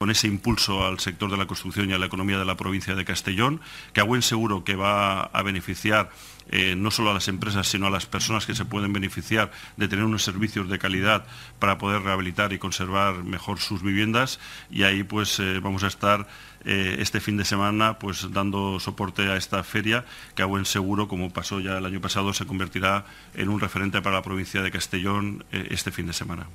con ese impulso al sector de la construcción y a la economía de la provincia de Castellón, que a buen seguro que va a beneficiar eh, no solo a las empresas, sino a las personas que se pueden beneficiar de tener unos servicios de calidad para poder rehabilitar y conservar mejor sus viviendas. Y ahí pues eh, vamos a estar eh, este fin de semana pues dando soporte a esta feria, que a buen seguro, como pasó ya el año pasado, se convertirá en un referente para la provincia de Castellón este fin de semana.